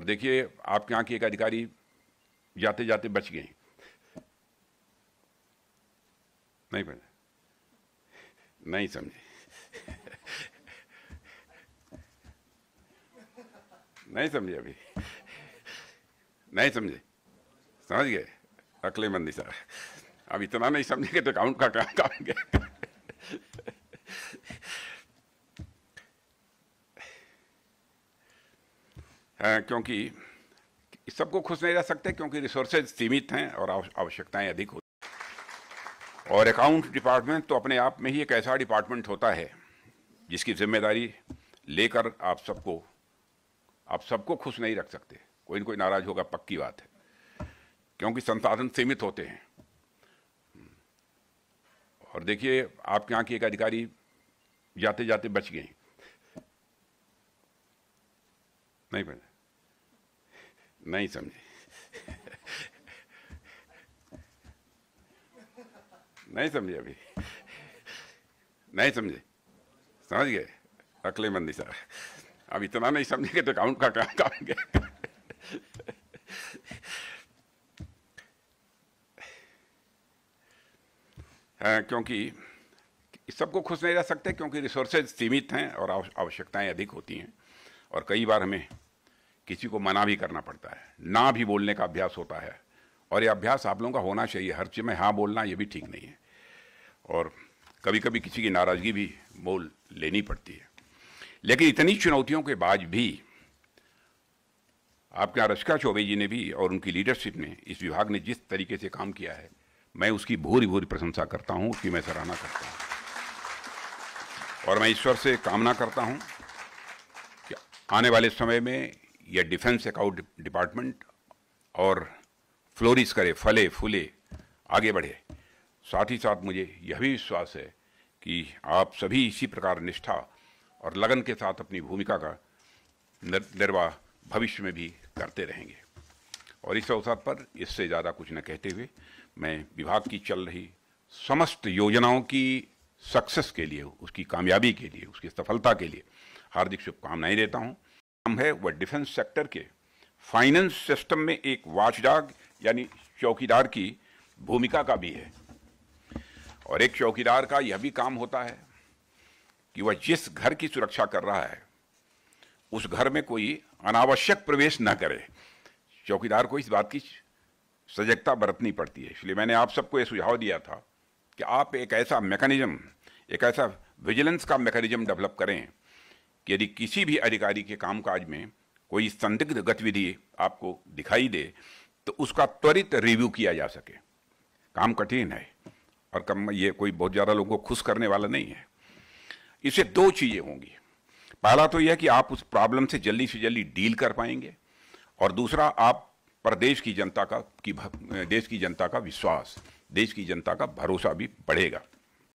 और देखिए आपके यहाँ के एक अधिकारी जाते जाते बच गए नहीं पता नहीं समझे नहीं समझे अभी नहीं समझे समझ गए अकले मंदी सर अब इतना नहीं समझेंगे तो अकाउंट का काम काम गया क्योंकि सबको खुश नहीं रह सकते क्योंकि रिसोर्सेज सीमित हैं और आवश्यकताएं अधिक होती और अकाउंट डिपार्टमेंट तो अपने आप में ही एक ऐसा डिपार्टमेंट होता है जिसकी जिम्मेदारी लेकर आप सबको आप सबको खुश नहीं रख सकते कोई ना कोई नाराज होगा पक्की बात है क्योंकि संसाधन सीमित होते हैं और देखिए आपके यहाँ की एक अधिकारी जाते जाते बच गई नहीं पता नहीं समझे नहीं समझे अभी नहीं समझे समझ गए अकले मंदी साहब अब इतना नहीं समझेंगे तो अकाउंट का क्या काम गया हाँ, क्योंकि सबको खुश नहीं रह सकते क्योंकि रिसोर्सेज सीमित हैं और आवश्यकताएं अधिक होती हैं और कई बार हमें किसी को मना भी करना पड़ता है ना भी बोलने का अभ्यास होता है और ये अभ्यास आप लोगों का होना चाहिए हर चीज़ में हाँ बोलना ये भी ठीक नहीं है और कभी कभी किसी की नाराज़गी भी बोल लेनी पड़ती है लेकिन इतनी चुनौतियों के बाद भी आपके यहाँ रशिका चौबे जी ने भी और उनकी लीडरशिप ने इस विभाग ने जिस तरीके से काम किया है मैं उसकी भूरी भूरी प्रशंसा करता हूँ उसकी मैं सराहना करता हूँ और मैं ईश्वर से कामना करता हूँ कि आने वाले समय में यह डिफेंस अकाउंट डिपार्टमेंट और फ्लोरिस करे फले फूले आगे बढ़े साथ ही साथ मुझे यह भी विश्वास है कि आप सभी इसी प्रकार निष्ठा और लगन के साथ अपनी भूमिका का निर्वाह भविष्य में भी करते रहेंगे और इस अवसर पर इससे ज़्यादा कुछ न कहते हुए मैं विभाग की चल रही समस्त योजनाओं की सक्सेस के लिए उसकी कामयाबी के लिए उसकी सफलता के लिए हार्दिक शुभकामनाएं देता हूँ काम है वह डिफेंस सेक्टर के फाइनेंस सिस्टम में एक वाचडाग यानी चौकीदार की भूमिका का भी है और एक चौकीदार का यह भी काम होता है कि वह जिस घर की सुरक्षा कर रहा है उस घर में कोई अनावश्यक प्रवेश न करे चौकीदार को इस बात की सजगता बरतनी पड़ती है इसलिए मैंने आप सबको यह सुझाव दिया था कि आप एक ऐसा मैकेनिज्म एक ऐसा विजिलेंस का मैकेनिज्म डेवलप करें यदि किसी भी अधिकारी के कामकाज में कोई संदिग्ध गतिविधि आपको दिखाई दे तो उसका त्वरित रिव्यू किया जा सके काम कठिन है और कम ये कोई बहुत ज़्यादा लोगों को खुश करने वाला नहीं है इसे दो चीज़ें होंगी पहला तो यह कि आप उस प्रॉब्लम से जल्दी से जल्दी डील कर पाएंगे और दूसरा आप पर देश की जनता का की देश की जनता का विश्वास देश की जनता का भरोसा भी बढ़ेगा